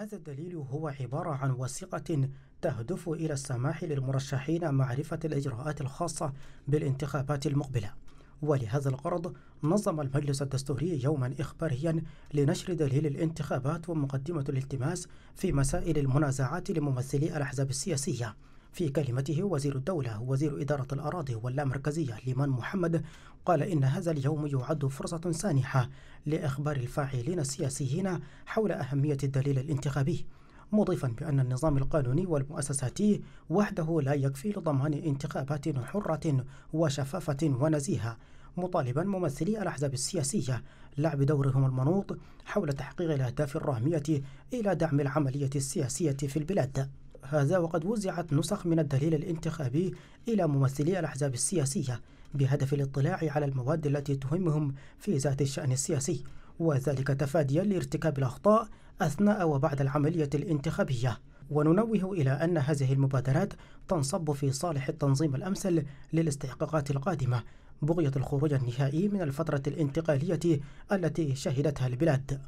هذا الدليل هو عبارة عن وثيقة تهدف إلى السماح للمرشحين معرفة الإجراءات الخاصة بالانتخابات المقبلة ولهذا الغرض نظم المجلس الدستوري يوما إخباريا لنشر دليل الانتخابات ومقدمة الالتماس في مسائل المنازعات لممثلي الأحزاب السياسية في كلمته وزير الدولة وزير إدارة الأراضي واللامركزية ليمان محمد قال إن هذا اليوم يعد فرصة سانحة لإخبار الفاعلين السياسيين حول أهمية الدليل الانتخابي مضيفا بأن النظام القانوني والمؤسساتي وحده لا يكفي لضمان انتخابات حرة وشفافة ونزيهة مطالبا ممثلي الأحزاب السياسية لعب دورهم المنوط حول تحقيق الأهداف الرامية إلى دعم العملية السياسية في البلاد هذا وقد وزعت نسخ من الدليل الانتخابي إلى ممثلي الأحزاب السياسية بهدف الاطلاع على المواد التي تهمهم في ذات الشأن السياسي وذلك تفاديا لارتكاب الأخطاء أثناء وبعد العملية الانتخابية وننوه إلى أن هذه المبادرات تنصب في صالح التنظيم الأمثل للاستحقاقات القادمة بغية الخروج النهائي من الفترة الانتقالية التي شهدتها البلاد